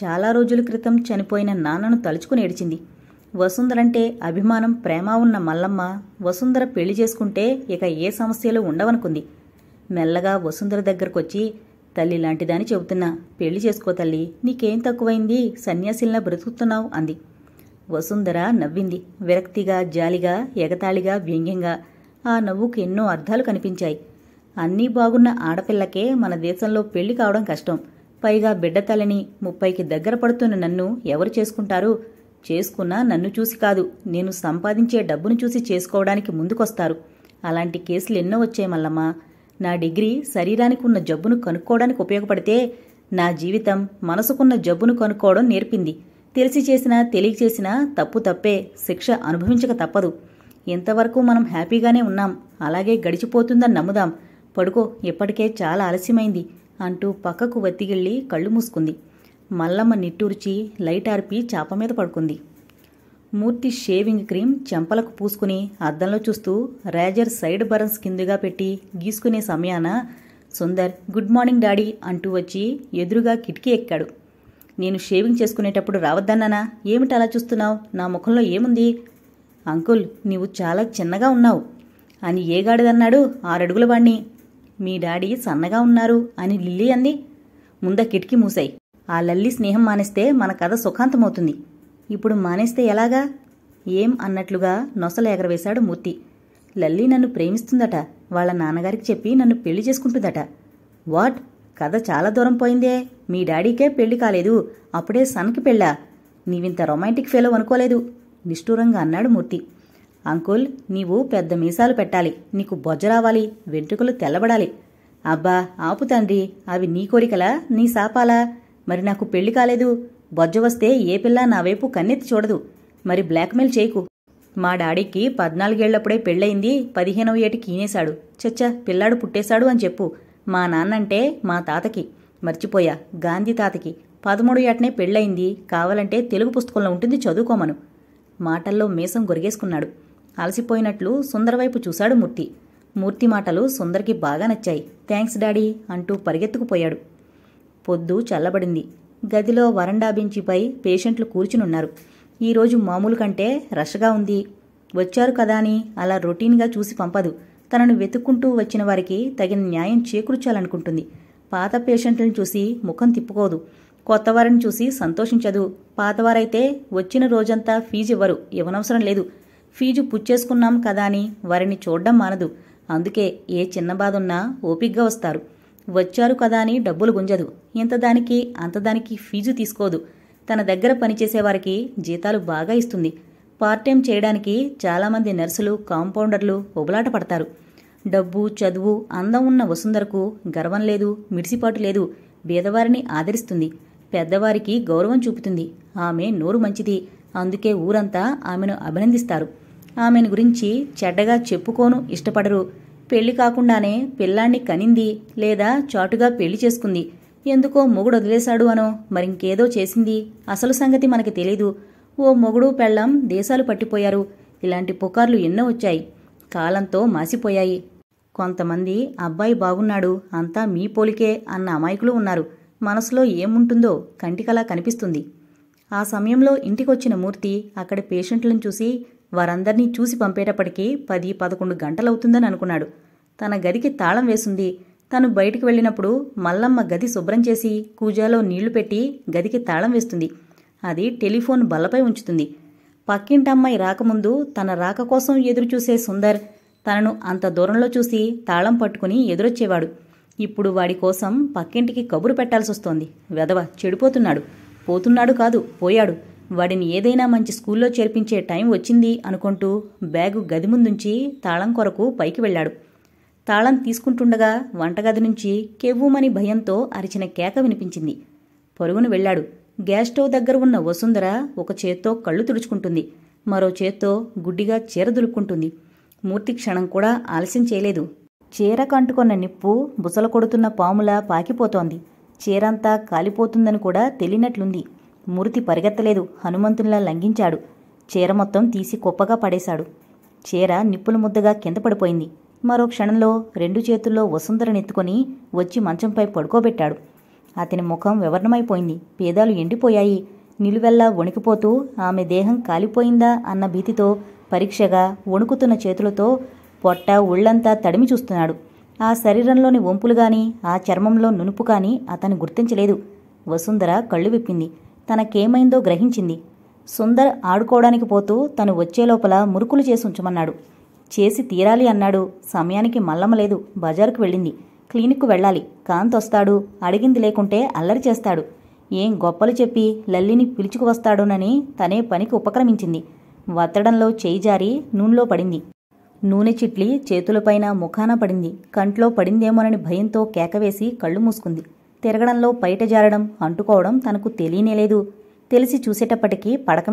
చాలా రోజుల క్రితం చనిపోయిన నాన్నను తలుచుకుని ఏడిచింది వసుంధరంటే అభిమానం ప్రేమ ఉన్న మల్లమ్మ వసుంధర పెళ్లి చేసుకుంటే ఇక ఏ సమస్యలు ఉండవనుకుంది మెల్లగా వసుంధర దగ్గరకొచ్చి తల్లి లాంటిదని చెబుతున్నా పెళ్లి చేసుకో తల్లి నీకేం తక్కువైంది సన్యాసిల్లా బ్రతుకుతున్నావు అంది వసుంధర నవ్వింది విరక్తిగా జాలిగా ఎగతాళిగా వ్యంగ్యంగా ఆ నవ్వుకు ఎన్నో అర్థాలు కనిపించాయి అన్నీ బాగున్న ఆడపిల్లకే మన దేశంలో పెళ్లి కావడం కష్టం పైగా బిడ్డ తల్లిని ముప్పైకి దగ్గర పడుతున్న నన్ను ఎవరు చేసుకుంటారు చేసుకున్నా నన్ను చూసి కాదు నేను సంపాదించే డబ్బును చూసి చేసుకోవడానికి ముందుకొస్తారు అలాంటి కేసులు ఎన్నో వచ్చాయి మల్లమ్మా నా డిగ్రీ శరీరానికి ఉన్న జబ్బును కనుక్కోవడానికి ఉపయోగపడితే నా జీవితం మనసుకున్న జబ్బును కనుక్కోవడం నేర్పింది తెలిసి చేసినా తెలియచేసినా తప్పు తప్పే శిక్ష అనుభవించక తప్పదు ఇంతవరకు మనం హ్యాపీగానే ఉన్నాం అలాగే గడిచిపోతుందని నమ్ముదాం పడుకో ఇప్పటికే చాలా ఆలస్యమైంది అంటూ పక్కకు వత్తిగిళ్ళి కళ్ళు మూసుకుంది మల్లమ్మ నిట్టూర్చి లైట్ ఆర్పి చాప మీద పడుకుంది మూర్తి షేవింగ్ క్రీమ్ చెంపలకు పూసుకుని అద్దంలో చూస్తూ రేజర్ సైడ్ బరన్స్ కిందుగా పెట్టి గీసుకునే సమయాన సుందర్ గుడ్ మార్నింగ్ డాడీ అంటూ వచ్చి ఎదురుగా కిటికీ ఎక్కాడు నేను షేవింగ్ చేసుకునేటప్పుడు రావద్దన్నానా ఏమిటి అలా చూస్తున్నావు నా ముఖంలో ఏముంది అంకుల్ నీవు చాలా చిన్నగా ఉన్నావు అని ఏ గాడిదన్నాడు ఆరడుగుల వాణ్ణి మీ డాడీ సన్నగా ఉన్నారు అని లిల్లీ అంది ముంద కిటికీ మూసాయి ఆ లల్లి స్నేహం మానేస్తే మన కథ సుఖాంతమవుతుంది ఇప్పుడు మానేస్తే ఎలాగా ఏం అన్నట్లుగా నొసలు ఎగరవేశాడు మూర్తి లల్లి నన్ను ప్రేమిస్తుందట వాళ్ళ నాన్నగారికి చెప్పి నన్ను పెళ్లి చేసుకుంటుందట వాట్ కథ చాలా దూరం పోయిందే మీ డాడీకే పెళ్లి కాలేదు అప్పుడే సన్కి పెళ్ళా నీవింత రొమాంటిక్ ఫెలో అనుకోలేదు నిష్ఠూరంగా అన్నాడు మూర్తి అంకుల్ నీవు పెద్ద మీసాలు పెట్టాలి నీకు బొజ్జ రావాలి వెంట్రుకలు తెల్లబడాలి అబ్బా ఆపు తండ్రి అవి నీ కోరికలా నీ శాపాలా మరి నాకు పెళ్లి కాలేదు బొజ్జ వస్తే ఏ పిల్ల నా వైపు కన్నెత్తి చూడదు మరి బ్లాక్మెయిల్ చేయకు మా డాడీకి పద్నాలుగేళ్లప్పుడే పెళ్ళయింది పదిహేనవ ఏటి కీనేశాడు చచ్చా పిల్లాడు పుట్టేశాడు అని చెప్పు మా నాన్నంటే మా తాతకి మర్చిపోయా గాంధీ తాతకి పదమూడు ఏటనే పెళ్ళయింది కావాలంటే తెలుగు పుస్తకంలో ఉంటుంది చదువుకోమను మాటల్లో మీసం గొరిగేసుకున్నాడు అలసిపోయినట్లు సుందరవైపు వైపు చూశాడు మూర్తి మూర్తి మాటలు సుందర్కి బాగా నచ్చాయి థ్యాంక్స్ డాడీ అంటూ పరిగెత్తుకుపోయాడు పొద్దు చల్లబడింది గదిలో వరండా బెంచిపై పేషెంట్లు కూర్చునున్నారు ఈరోజు మామూలు కంటే రష్గా ఉంది వచ్చారు కదా అని అలా రొటీన్గా చూసి పంపదు తనను వెతుక్కుంటూ వచ్చిన వారికి తగిన న్యాయం చేకూర్చాలనుకుంటుంది పాత పేషెంట్లను చూసి ముఖం తిప్పుకోదు కొత్తవారిని చూసి సంతోషించదు పాతవారైతే వచ్చిన రోజంతా ఫీజు ఇవ్వరు ఇవ్వనవసరం లేదు ఫీజు పుచ్చేసుకున్నాం కదా అని వారిని చూడడం మానదు అందుకే ఏ చిన్న బాధ ఉన్నా ఓపిగ్గా వస్తారు వచ్చారు కదా అని డబ్బులు గుంజదు ఇంత దానికి అంత దానికి ఫీజు తీసుకోదు తన దగ్గర పనిచేసేవారికి జీతాలు బాగా ఇస్తుంది పార్ట్ టైం చేయడానికి చాలామంది నర్సులు కాంపౌండర్లు ఒబలాట పడతారు డబ్బు చదువు అందం ఉన్న వసుంధరకు గర్వం లేదు మిడిసిపాటు లేదు బీదవారిని ఆదరిస్తుంది పెద్దవారికి గౌరవం చూపుతుంది ఆమె నోరు మంచిది అందుకే ఊరంతా ఆమెను అభినందిస్తారు ఆమెను గురించి చెడ్డగా చెప్పుకోను ఇష్టపడరు పెళ్లి కాకుండానే పిల్లాన్ని కనింది లేదా చాటుగా పెళ్లి చేసుకుంది ఎందుకో మొగుడు వదిలేశాడు అనో మరింకేదో చేసింది అసలు సంగతి మనకి తెలీదు ఓ మొగుడు పెళ్ళం దేశాలు పట్టిపోయారు ఇలాంటి పుకార్లు ఎన్నో వచ్చాయి కాలంతో మాసిపోయాయి కొంతమంది అబ్బాయి బాగున్నాడు అంతా మీ పోలికే అన్న అమాయకులు ఉన్నారు మనసులో ఏముంటుందో కంటికలా కనిపిస్తుంది ఆ సమయంలో ఇంటికొచ్చిన మూర్తి అక్కడి పేషెంట్లను చూసి వారందరినీ చూసి పంపేటప్పటికీ పది పదకొండు గంటలవుతుందని అనుకున్నాడు తన గదికి తాళం వేసింది తను బయటికి వెళ్ళినప్పుడు మల్లమ్మ గది శుభ్రం చేసి కూజాలో నీళ్లు పెట్టి గదికి తాళం వేస్తుంది అది టెలిఫోన్ బల్లపై ఉంచుతుంది పక్కింటమ్మాయి రాకముందు తన రాక కోసం ఎదురుచూసే సుందర్ తనను అంత దూరంలో చూసి తాళం పట్టుకుని ఎదురొచ్చేవాడు ఇప్పుడు వాడి కోసం పక్కింటికి కబురు పెట్టాల్సి వస్తోంది వెధవ చెడిపోతున్నాడు పోతున్నాడు కాదు పోయాడు వాడిని ఏదైనా మంచి స్కూల్లో చేర్పించే టైం వచ్చింది అనుకుంటూ బ్యాగు గది ముందుంచి తాళం కొరకు పైకి వెళ్ళాడు తాళం తీసుకుంటుండగా వంటగది నుంచి కెవ్వుమని భయంతో అరిచిన కేక వినిపించింది పొరుగును వెళ్ళాడు గ్యాస్ స్టవ్ దగ్గర ఉన్న వసుంధర ఒక చేత్తో కళ్ళు తుడుచుకుంటుంది మరో చేత్తో గుడ్డిగా చీర దులుక్కుంటుంది మూర్తి క్షణం కూడా ఆలస్యం చేయలేదు చీర కంటుకున్న నిప్పు బుసల కొడుతున్న పాములా పాకిపోతోంది చీరంతా కాలిపోతుందని కూడా తెలియనట్లుంది మురితి పరిగెత్తలేదు హనుమంతునిలా లంఘించాడు చీర మొత్తం తీసి కుప్పగా పడేశాడు చీర నిప్పుల ముద్దగా కింద పడిపోయింది మరో క్షణంలో రెండు చేతుల్లో వసుంధరనెత్తుకొని వచ్చి మంచంపై పడుకోబెట్టాడు అతని ముఖం వివరణమైపోయింది పేదాలు ఎండిపోయాయి నిలువెల్లా వణికిపోతూ ఆమె దేహం కాలిపోయిందా అన్న భీతితో పరీక్షగా వణుకుతున్న చేతులతో పొట్ట ఒళ్ళంతా తడిమి చూస్తున్నాడు ఆ శరీరంలోని వంపులు గాని ఆ చర్మంలో నునుపు కాని అతను గుర్తించలేదు వసుంధర కళ్ళు విప్పింది తనకేమైందో గ్రహించింది సుందర్ ఆడుకోవడానికి పోతూ తను వచ్చేలోపల మురుకులు చేసి ఉంచమన్నాడు చేసి తీరాలి అన్నాడు సమయానికి మల్లమలేదు బజారుకు వెళ్ళింది క్లినిక్కు వెళ్ళాలి కాంత్ వస్తాడు అడిగింది లేకుంటే అల్లరి చేస్తాడు ఏం గొప్పలు చెప్పి లల్లిని పిలుచుకువస్తాడోనని తనే పనికి ఉపక్రమించింది వత్తడంలో చేయి జారి నూనెలో పడింది నూనె చిట్లి చేతులపైన ముఖాన పడింది కంట్లో పడిందేమోనని భయంతో కేకవేసి కళ్ళు మూసుకుంది తిరగడంలో బయట జారడం అంటుకోవడం తనకు తెలియనేలేదు తెలిసి చూసేటప్పటికీ పడక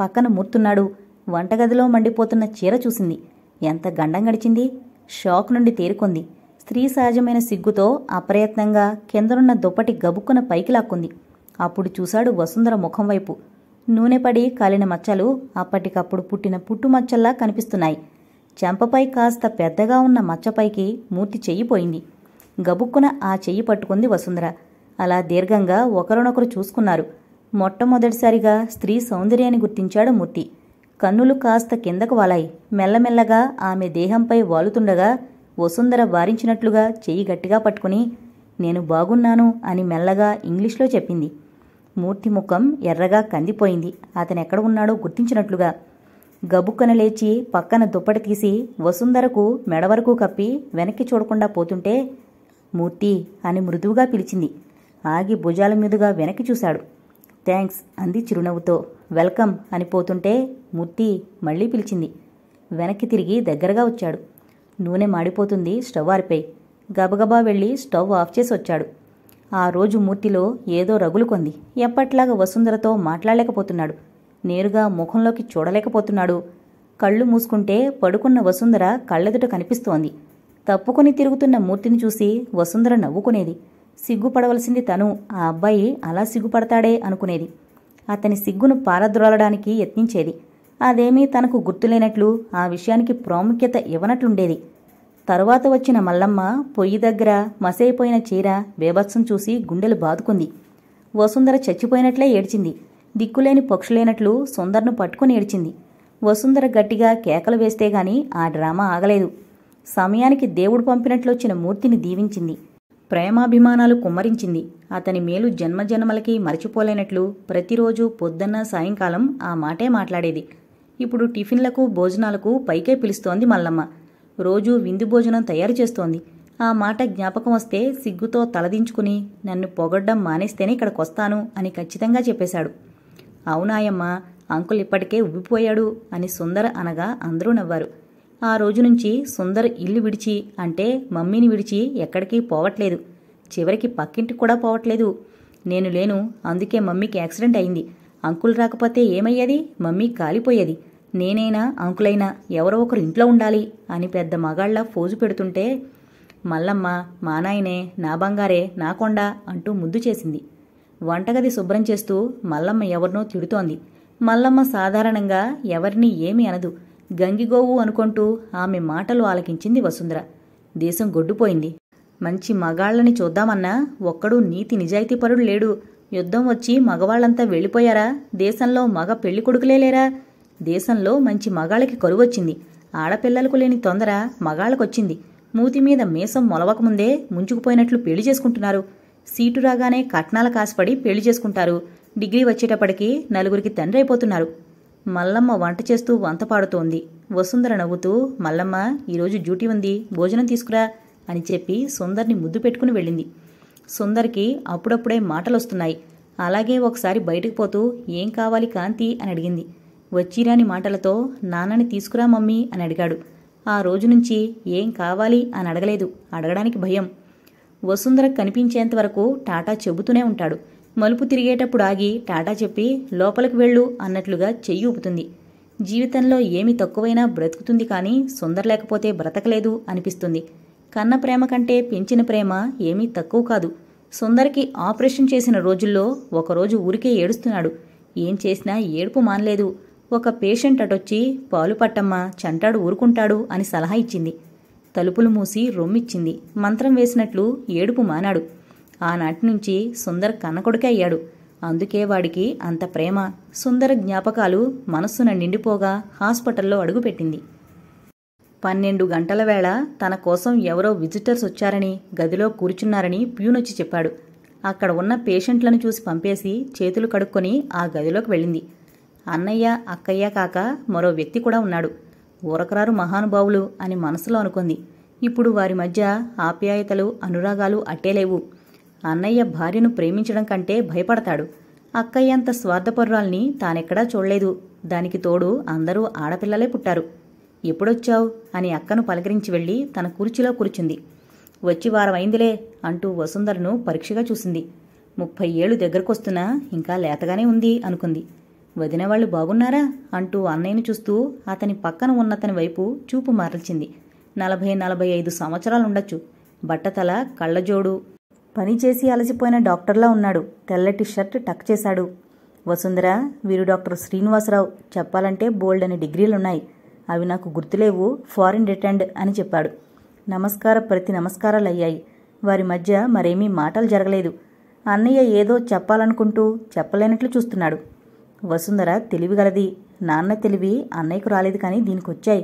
పక్కన మూర్తున్నాడు వంటగదిలో మండిపోతున్న చీర చూసింది ఎంత గండం గడిచింది షాక్ నుండి తేరుకుంది స్త్రీ సహజమైన సిగ్గుతో అప్రయత్నంగా కిందనున్న దుప్పటి గబుక్కున పైకి లాక్కుంది అప్పుడు చూశాడు వసుంధర ముఖం వైపు నూనెపడి కాలిన మచ్చలు అప్పటికప్పుడు పుట్టిన పుట్టుమచ్చల్లా కనిపిస్తున్నాయి చెంపపై కాస్త పెద్దగా ఉన్న మచ్చపైకి మూర్తి చెయ్యిపోయింది గబుక్కున ఆ చెయ్యి పట్టుకుంది వసుంధర అలా దీర్ఘంగా ఒకరినొకరు చూసుకున్నారు మొట్టమొదటిసారిగా స్త్రీ సౌందర్యాన్ని గుర్తించాడు మూర్తి కన్నులు కాస్త కిందకు వాలాయి మెల్లమెల్లగా ఆమె దేహంపై వాలుతుండగా వసుంధర వారించినట్లుగా చెయ్యి గట్టిగా పట్టుకుని నేను బాగున్నాను అని మెల్లగా ఇంగ్లీష్లో చెప్పింది మూర్తి ముఖం ఎర్రగా కందిపోయింది అతనెక్కడ ఉన్నాడో గుర్తించినట్లుగా గబుక్కన లేచి పక్కన దుప్పటి తీసి వసుంధరకు మెడవరకు కప్పి వెనక్కి చూడకుండా పోతుంటే మూర్తి అని మృదువుగా పిలిచింది ఆగి భుజాల మీదుగా వెనక్కి చూశాడు థ్యాంక్స్ అంది చిరునవ్వుతో వెల్కమ్ అని పోతుంటే మూర్తి మళ్ళీ పిలిచింది వెనక్కి తిరిగి దగ్గరగా వచ్చాడు నూనె మాడిపోతుంది స్టవ్ ఆరిపోయి గబగబా వెళ్ళి స్టవ్ ఆఫ్ చేసి వచ్చాడు ఆ రోజు మూర్తిలో ఏదో రగులు కొంది ఎప్పట్లాగా వసుంధరతో మాట్లాడలేకపోతున్నాడు నేరుగా ముఖంలోకి చూడలేకపోతున్నాడు కళ్ళు మూసుకుంటే పడుకున్న వసుంధర కళ్ళెదుట కనిపిస్తోంది తప్పుకొని తిరుగుతున్న మూర్తిని చూసి వసుంధర నవ్వుకునేది సిగ్గుపడవలసింది తను ఆ అబ్బాయి అలా సిగ్గుపడతాడే అనుకునేది అతని సిగ్గును పారద్రోలడానికి యత్నించేది అదేమీ తనకు గుర్తులేనట్లు ఆ విషయానికి ప్రాముఖ్యత ఇవ్వనట్లుండేది తరువాత వచ్చిన మల్లమ్మ పొయ్యి దగ్గర మసైపోయిన చీర బేభత్సం చూసి గుండెలు బాదుకుంది వసుంధర చచ్చిపోయినట్లే ఏడ్చింది దిక్కులేని పక్షులేనట్లు సుందర్ను పట్టుకుని ఏడ్చింది వసుంధర గట్టిగా కేకలు వేస్తే గాని ఆ డ్రామా ఆగలేదు సమయానికి దేవుడు పంపినట్లు వచ్చిన మూర్తిని దీవించింది ప్రేమాభిమానాలు కుమ్మరించింది అతని మేలు జన్మజన్మలకి మరచిపోలేనట్లు ప్రతిరోజు పొద్దున్న సాయంకాలం ఆ మాటే మాట్లాడేది ఇప్పుడు టిఫిన్లకు భోజనాలకు పైకే పిలుస్తోంది మల్లమ్మ రోజూ విందు భోజనం తయారు చేస్తోంది ఆ మాట జ్ఞాపకం వస్తే సిగ్గుతో తలదించుకుని నన్ను పొగడ్డం మానేస్తేనే ఇక్కడికొస్తాను అని ఖచ్చితంగా చెప్పేశాడు అవునాయమ్మ అంకుల్ ఇప్పటికే ఉబ్బిపోయాడు అని సుందర అనగా అందరూ నవ్వారు ఆ రోజు నుంచి సుందర్ ఇల్లు విడిచి అంటే మమ్మీని విడిచి ఎక్కడికి పోవట్లేదు చివరికి పక్కింటికి కూడా పోవట్లేదు నేను లేను అందుకే మమ్మీకి యాక్సిడెంట్ అయింది అంకుల్ రాకపోతే ఏమయ్యేది మమ్మీ కాలిపోయేది నేనైనా అంకులైనా ఎవరో ఒకరు ఇంట్లో ఉండాలి అని పెద్ద మగాళ్ళ ఫోజు పెడుతుంటే మల్లమ్మ మా నాయనే నా బంగారే నా కొండ అంటూ ముద్దు చేసింది వంటగది శుభ్రం చేస్తూ మల్లమ్మ ఎవరినో తిడుతోంది మల్లమ్మ సాధారణంగా ఎవరినీ ఏమీ అనదు గంగిగోవు అనుకుంటూ ఆమె మాటలు ఆలకించింది వసుంధర దేశం గొడ్డుపోయింది మంచి మగాళ్ళని చూద్దామన్నా ఒక్కడూ నీతి నిజాయితీపరుడు లేడు యుద్ధం వచ్చి మగవాళ్ళంతా వెళ్ళిపోయారా దేశంలో మగ పెళ్లి కొడుకులే లేరా దేశంలో మంచి మగాళ్ళకి కరువొచ్చింది ఆడపిల్లలకు లేని తొందర మగాళ్ళకొచ్చింది మూతి మీద మీసం మొలవకముందే ముంచుకుపోయినట్లు పెళ్లి చేసుకుంటున్నారు సీటు రాగానే కట్నాల కాసుపడి పెళ్లి చేసుకుంటారు డిగ్రీ వచ్చేటప్పటికి నలుగురికి తండ్రి అయిపోతున్నారు మల్లమ్మ వంట చేస్తూ వంత పాడుతోంది వసుంధర నవ్వుతూ మల్లమ్మ ఈరోజు డ్యూటీ ఉంది భోజనం తీసుకురా అని చెప్పి సుందర్ని ముద్దు పెట్టుకుని వెళ్ళింది సుందర్కి అప్పుడప్పుడే మాటలు వస్తున్నాయి అలాగే ఒకసారి బయటకు పోతూ ఏం కావాలి కాంతి అని అడిగింది వచ్చిరాని మాటలతో నాన్నని తీసుకురా మమ్మీ అని అడిగాడు ఆ రోజు నుంచి ఏం కావాలి అని అడగలేదు అడగడానికి భయం వసుంధర కనిపించేంత వరకు టాటా చెబుతూనే ఉంటాడు మలుపు తిరిగేటప్పుడు ఆగి టాటా చెప్పి లోపలికి వెళ్ళు అన్నట్లుగా చెయ్యి ఊపుతుంది జీవితంలో ఏమి తక్కువైనా బ్రతుకుతుంది కానీ సుందర లేకపోతే బ్రతకలేదు అనిపిస్తుంది కన్న ప్రేమ కంటే పెంచిన ప్రేమ ఏమీ తక్కువ కాదు సుందర్కి ఆపరేషన్ చేసిన రోజుల్లో ఒకరోజు ఊరికే ఏడుస్తున్నాడు ఏం చేసినా ఏడుపు మానలేదు ఒక పేషెంట్ అటొచ్చి పాలు పట్టమ్మా చంటాడు ఊరుకుంటాడు అని సలహా ఇచ్చింది తలుపులు మూసి రొమ్మిచ్చింది మంత్రం వేసినట్లు ఏడుపు మానాడు ఆనాటి నుంచి సుందర్ కన్నకొడుకే అయ్యాడు అందుకే వాడికి అంత ప్రేమ సుందర జ్ఞాపకాలు మనస్సున నిండిపోగా హాస్పిటల్లో అడుగుపెట్టింది పన్నెండు గంటల వేళ తన కోసం ఎవరో విజిటర్స్ వచ్చారని గదిలో కూర్చున్నారని ప్యూనొచ్చి చెప్పాడు అక్కడ ఉన్న పేషెంట్లను చూసి పంపేసి చేతులు కడుక్కొని ఆ గదిలోకి వెళ్ళింది అన్నయ్య అక్కయ్య కాక మరో వ్యక్తి కూడా ఉన్నాడు ఊరకరారు మహానుభావులు అని మనసులో అనుకుంది ఇప్పుడు వారి మధ్య ఆప్యాయతలు అనురాగాలు అట్టేలేవు అన్నయ్య భార్యను ప్రేమించడం కంటే భయపడతాడు అక్కయ్యంత స్వార్థపరురాల్ని తానెక్కడా చూడలేదు దానికి తోడు అందరూ ఆడపిల్లలే పుట్టారు ఎప్పుడొచ్చావు అని అక్కను పలకరించి వెళ్ళి తన కుర్చీలో కూర్చుంది వచ్చి వారమైందిలే అంటూ వసుంధరను పరీక్షగా చూసింది ముప్పై ఏళ్ళు దగ్గరకొస్తున్నా ఇంకా లేతగానే ఉంది అనుకుంది వదిన వాళ్ళు బాగున్నారా అంటూ అన్నయ్యను చూస్తూ అతని పక్కన ఉన్నతని వైపు చూపు మరల్చింది నలభై నలభై ఐదు సంవత్సరాలుండొచ్చు బట్టతల కళ్ళజోడు పనిచేసి అలసిపోయిన డాక్టర్లా ఉన్నాడు తెల్లటి షర్ట్ టక్ చేశాడు వసుంధర వీరు డాక్టర్ శ్రీనివాసరావు చెప్పాలంటే బోల్డ్ అనే డిగ్రీలున్నాయి అవి నాకు గుర్తులేవు ఫారిన్ రిటర్న్డ్ అని చెప్పాడు నమస్కార ప్రతి నమస్కారాలు అయ్యాయి వారి మధ్య మరేమీ మాటలు జరగలేదు అన్నయ్య ఏదో చెప్పాలనుకుంటూ చెప్పలేనట్లు చూస్తున్నాడు వసుంధర తెలివిగలది నాన్న తెలివి అన్నయ్యకు రాలేదు కానీ దీనికి వచ్చాయి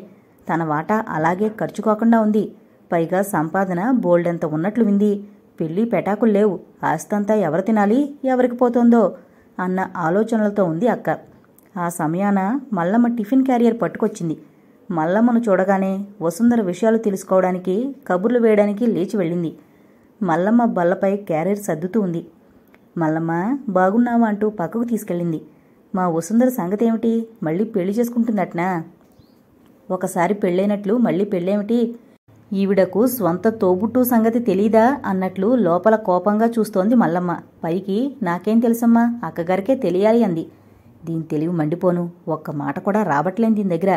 తన వాటా అలాగే ఖర్చుకోకుండా ఉంది పైగా సంపాదన బోల్డంత ఉన్నట్లు వింది పెళ్ళి పెటాకులు లేవు ఆస్తంతా ఎవరు తినాలి ఎవరికి పోతుందో అన్న ఆలోచనలతో ఉంది అక్క ఆ సమయాన మల్లమ్మ టిఫిన్ క్యారియర్ పట్టుకొచ్చింది మల్లమ్మను చూడగానే వసుంధర విషయాలు తెలుసుకోవడానికి కబుర్లు వేయడానికి లేచి వెళ్ళింది మల్లమ్మ బల్లపై క్యారియర్ సర్దుతూ ఉంది మల్లమ్మ బాగున్నావా అంటూ పక్కకు తీసుకెళ్ళింది మా వసుంధర సంగతి ఏమిటి మళ్ళీ పెళ్లి చేసుకుంటున్నట్నా ఒకసారి పెళ్ళైనట్లు మళ్ళీ పెళ్ళేమిటి ఈవిడకు స్వంత తోబుట్టు సంగతి తెలీదా అన్నట్లు లోపల కోపంగా చూస్తోంది మల్లమ్మ పైకి నాకేం తెలుసమ్మా అక్కగారికే తెలియాలి అంది దీని తెలివి మండిపోను ఒక్క మాట కూడా రాబట్లేని దీని దగ్గర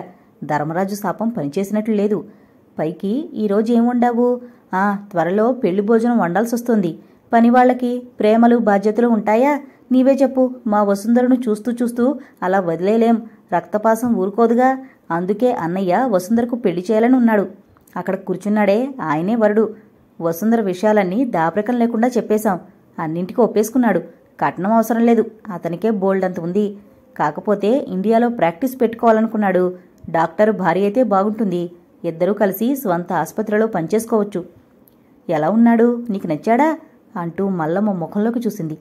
ధర్మరాజు శాపం పనిచేసినట్లు లేదు పైకి ఈరోజు ఏముండవు ఆ త్వరలో పెళ్లి భోజనం వండాల్సి వస్తుంది పనివాళ్లకి ప్రేమలు బాధ్యతలు ఉంటాయా నీవే చెప్పు మా వసుంధరును చూస్తూ చూస్తూ అలా వదిలేలేం రక్తపాసం ఊరుకోదుగా అందుకే అన్నయ్య వసుంధరకు పెళ్లి చేయాలని ఉన్నాడు అక్కడ కూర్చున్నాడే ఆయనే వరుడు వసుంధర విషయాలన్నీ దాపరికం లేకుండా చెప్పేశాం అన్నింటికి ఒప్పేసుకున్నాడు కట్నం అవసరం లేదు అతనికే బోల్డ్ అంత ఉంది కాకపోతే ఇండియాలో ప్రాక్టీస్ పెట్టుకోవాలనుకున్నాడు డాక్టర్ భార్య అయితే బాగుంటుంది ఇద్దరూ కలిసి స్వంత ఆసుపత్రిలో పనిచేసుకోవచ్చు ఎలా ఉన్నాడు నీకు నచ్చాడా అంటూ మల్లమ్మ ముఖంలోకి చూసింది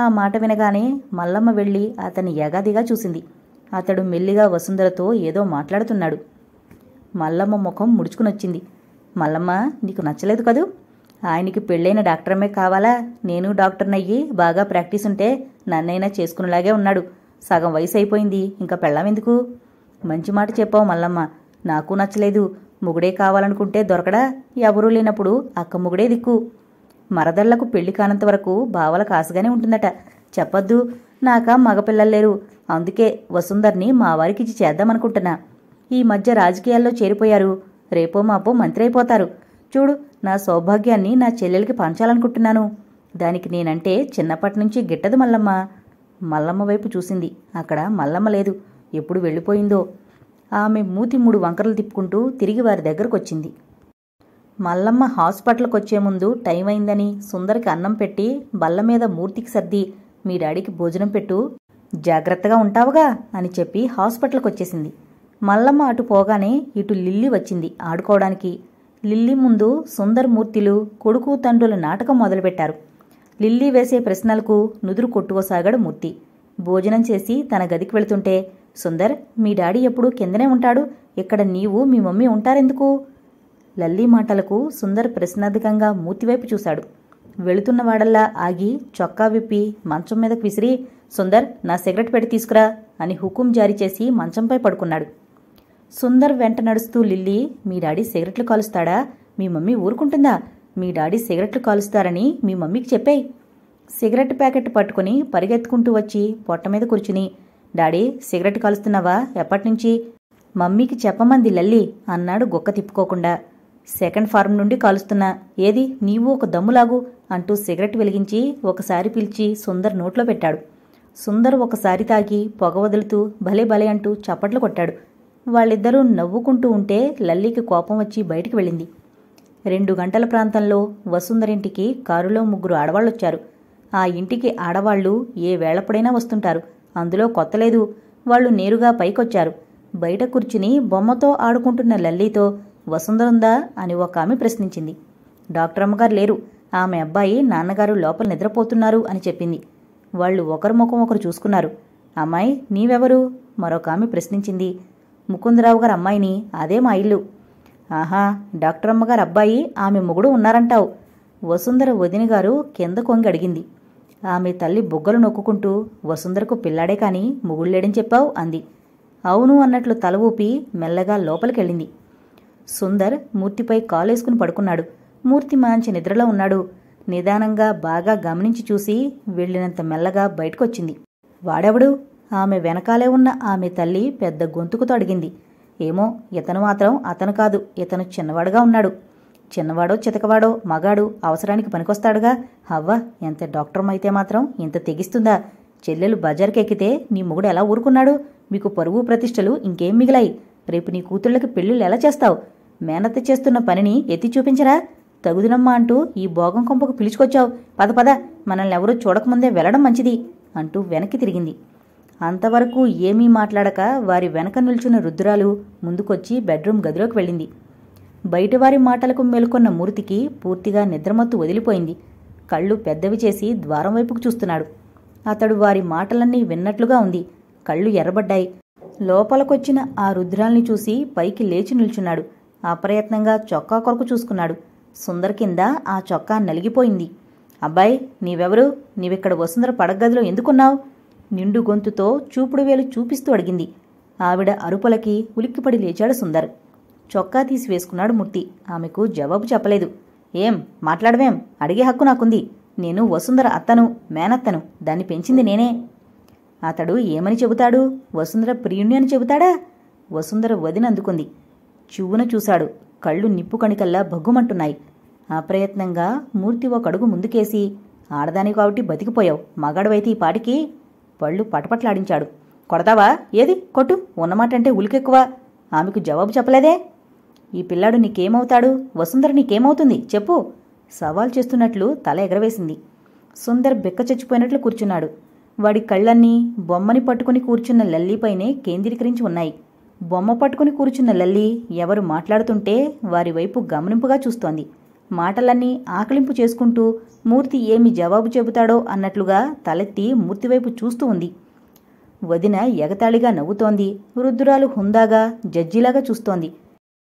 ఆ మాట వినగానే మల్లమ్మ వెళ్ళి అతని యగాదిగా చూసింది అతడు మెల్లిగా వసుంధరతో ఏదో మాట్లాడుతున్నాడు మల్లమ్మ ముఖం ముడుచుకుని వచ్చింది మల్లమ్మ నీకు నచ్చలేదు కదూ ఆయనకి పెళ్ళైన డాక్టరమే కావాలా నేను డాక్టర్నయ్యి బాగా ప్రాక్టీస్ ఉంటే నన్నైనా చేసుకునేలాగే ఉన్నాడు సగం వయసు అయిపోయింది ఇంకా పెళ్ళాం ఎందుకు మంచి మాట చెప్పావు మల్లమ్మ నాకు నచ్చలేదు ముగుడే కావాలనుకుంటే దొరకడా ఎవరూ లేనప్పుడు అక్క ముగుడే దిక్కు మరదళ్లకు పెళ్లి కానంత వరకు బావల కాసుగానే ఉంటుందట చెప్పొద్దు నాక మగపిల్లలు లేరు అందుకే వసుందర్ని మా ఇచ్చి చేద్దామనుకుంటున్నా ఈ మధ్య రాజకీయాల్లో చేరిపోయారు రేపో మాపో మంత్రి అయిపోతారు చూడు నా సౌభాగ్యాన్ని నా చెల్లెలకి పంచాలనుకుంటున్నాను దానికి నేనంటే చిన్నప్పటి నుంచి గిట్టదు మల్లమ్మ మల్లమ్మ వైపు చూసింది అక్కడ మల్లమ్మ లేదు ఎప్పుడు వెళ్ళిపోయిందో ఆమె మూతి మూడు వంకరలు తిప్పుకుంటూ తిరిగి వారి దగ్గరకు వచ్చింది మల్లమ్మ హాస్పిటల్కి వచ్చే ముందు టైం అయిందని సుందరికి అన్నం పెట్టి బల్ల మీద మూర్తికి సర్ది మీ డాడీకి భోజనం పెట్టు జాగ్రత్తగా ఉంటావుగా అని చెప్పి హాస్పిటల్కి వచ్చేసింది మల్లమ్మ అటు పోగానే ఇటు లిల్లి వచ్చింది ఆడుకోవడానికి లిల్లీ ముందు సుందర్మూర్తిలు కొడుకు తండ్రుల నాటకం మొదలుపెట్టారు లిల్లీ వేసే ప్రశ్నలకు నుదురు కొట్టుకోసాగాడు మూర్తి భోజనం చేసి తన గదికి వెళుతుంటే సుందర్ మీ డాడీ ఎప్పుడూ కిందనే ఉంటాడు ఇక్కడ నీవు మీ మమ్మీ ఉంటారెందుకు లల్లీ మాటలకు సుందర్ ప్రశ్నార్థకంగా మూర్తివైపు చూశాడు వెళుతున్నవాడల్లా ఆగి చొక్కా విప్పి మంచం మీదకు విసిరి సుందర్ నా సిగరెట్ పెట్టి తీసుకురా అని హుకుం జారీ చేసి మంచంపై పడుకున్నాడు సుందర్ వెంట నడుస్తూ లిల్లీ మీ డాడీ సిగరెట్లు కాలుస్తాడా మీ మమ్మీ ఊరుకుంటుందా మీ డాడీ సిగరెట్లు కాలుస్తారని మీ మమ్మీకి చెప్పాయి సిగరెట్ ప్యాకెట్ పట్టుకుని పరిగెత్తుకుంటూ వచ్చి పొట్ట మీద కూర్చుని డాడీ సిగరెట్ కాలుస్తున్నావా ఎప్పటినుంచి మమ్మీకి చెప్పమంది లల్లి అన్నాడు గొక్క తిప్పుకోకుండా సెకండ్ ఫార్మ్ నుండి కాలుస్తున్నా ఏది నీవు ఒక దమ్ములాగు అంటూ సిగరెట్ వెలిగించి ఒకసారి పిలిచి సుందర్ నోట్లో పెట్టాడు సుందర్ ఒకసారి తాగి పొగ వదులుతూ భలే భలే అంటూ చప్పట్లు కొట్టాడు వాళ్ళిద్దరూ నవ్వుకుంటూ ఉంటే లల్లికి కోపం వచ్చి బయటికి వెళ్ళింది రెండు గంటల ప్రాంతంలో వసుంధరింటికి కారులో ముగ్గురు ఆడవాళ్ళొచ్చారు ఆ ఇంటికి ఆడవాళ్లు ఏ వేళప్పుడైనా వస్తుంటారు అందులో కొత్తలేదు వాళ్ళు నేరుగా పైకొచ్చారు బయట కూర్చుని బొమ్మతో ఆడుకుంటున్న లల్లీతో వసుంధరుందా అని ఒక ఆమె ప్రశ్నించింది డాక్టర్ అమ్మగారు లేరు ఆమె అబ్బాయి నాన్నగారు లోపల నిద్రపోతున్నారు అని చెప్పింది వాళ్ళు ఒకరు ముఖం ఒకరు చూసుకున్నారు అమ్మాయి నీవెవరు మరొక ఆమె ప్రశ్నించింది ముకుందరావు గారు అమ్మాయిని అదే మా ఇల్లు ఆహా డాక్టర్ అమ్మగారు అబ్బాయి ఆమె మొగుడు ఉన్నారంటావు వసుంధర వదిన గారు కింద కొంగి అడిగింది ఆమె తల్లి బుగ్గలు నొక్కుకుంటూ వసుంధరకు పిల్లాడే కాని మొగుళ్ళేడని చెప్పావు అంది అవును అన్నట్లు తల ఊపి మెల్లగా లోపలికెళ్ళింది సుందర్ మూర్తిపై కాలేసుకుని పడుకున్నాడు మూర్తి మంచి నిద్రలో ఉన్నాడు నిదానంగా బాగా గమనించి చూసి వెళ్ళినంత మెల్లగా బయటకొచ్చింది వాడెవడు ఆమె వెనకాలే ఉన్న ఆమె తల్లి పెద్ద గొంతుకుతో అడిగింది ఏమో ఇతను మాత్రం అతను కాదు ఇతను చిన్నవాడుగా ఉన్నాడు చిన్నవాడో చితకవాడో మగాడు అవసరానికి పనికొస్తాడుగా అవ్వ ఎంత డాక్టర్ అయితే మాత్రం ఇంత తెగిస్తుందా చెల్లెలు బజార్కెక్కితే నీ మొగుడు ఎలా ఊరుకున్నాడు మీకు పరువు ప్రతిష్టలు ఇంకేం మిగిలాయి రేపు నీ కూతుళ్ళకి పెళ్ళిళ్ళు ఎలా చేస్తావు మేనత్త చేస్తున్న పనిని ఎత్తి చూపించరా తగుదునమ్మా అంటూ ఈ భోగం కొంపకు పిలుచుకొచ్చావు పద పద మనల్ని ఎవరూ చూడకముందే వెళ్లడం మంచిది అంటూ వెనక్కి తిరిగింది అంతవరకు ఏమీ మాట్లాడక వారి వెనక నిల్చున్న రుద్రాలు ముందుకొచ్చి బెడ్రూమ్ గదిలోకి వెళ్ళింది బయటవారి మాటలకు మేల్కొన్న మూర్తికి పూర్తిగా నిద్రమత్తు వదిలిపోయింది కళ్ళు పెద్దవి చేసి ద్వారం వైపుకు చూస్తున్నాడు అతడు వారి మాటలన్నీ విన్నట్లుగా ఉంది కళ్ళు ఎర్రబడ్డాయి లోపలకొచ్చిన ఆ రుద్రాల్ని చూసి పైకి లేచి నిల్చున్నాడు అప్రయత్నంగా చొక్కా కొరకు చూసుకున్నాడు సుందర్ కింద ఆ చొక్కా నలిగిపోయింది అబ్బాయి నీవెవరు నీవిక్కడ వసుంధర పడగదిలో ఎందుకున్నావు నిండు గొంతుతో చూపుడు వేలు చూపిస్తూ అడిగింది ఆవిడ అరుపులకి ఉలిక్కిపడి లేచాడు సుందర్ చొక్కా తీసి వేసుకున్నాడు మూర్తి ఆమెకు జవాబు చెప్పలేదు ఏం మాట్లాడవేం అడిగే హక్కు నాకుంది నేను వసుంధర అత్తను మేనత్తను దాన్ని పెంచింది నేనే అతడు ఏమని చెబుతాడు వసుంధర ప్రియుణ్ణి అని చెబుతాడా వసుంధర వదిన అందుకుంది చూవున చూశాడు కళ్ళు నిప్పు కణికల్లా భగ్గుమంటున్నాయి అప్రయత్నంగా మూర్తి ఒకడుగు ముందుకేసి ఆడదానికి కాబట్టి బతికిపోయావు మగాడవైతే ఈ పాటికి పళ్ళు పటపట్లాడించాడు కొడతావా ఏది కొట్టు ఉన్నమాటంటే ఉలికెక్కువ ఆమెకు జవాబు చెప్పలేదే ఈ పిల్లాడు నీకేమవుతాడు వసుంధర నీకేమవుతుంది చెప్పు సవాల్ చేస్తున్నట్లు తల ఎగరవేసింది సుందర్ బెక్క చచ్చిపోయినట్లు కూర్చున్నాడు వాడి కళ్ళన్నీ బొమ్మని పట్టుకుని కూర్చున్న లల్లీపైనే కేంద్రీకరించి ఉన్నాయి బొమ్మ పట్టుకుని కూర్చున్న లల్లి ఎవరు మాట్లాడుతుంటే వారి వైపు గమనింపుగా చూస్తోంది మాటలన్నీ ఆకలింపు చేసుకుంటూ మూర్తి ఏమి జవాబు చెబుతాడో అన్నట్లుగా తలెత్తి మూర్తివైపు చూస్తూ ఉంది వదిన ఎగతాళిగా నవ్వుతోంది వృద్ధురాలు హుందాగా జడ్జిలాగా చూస్తోంది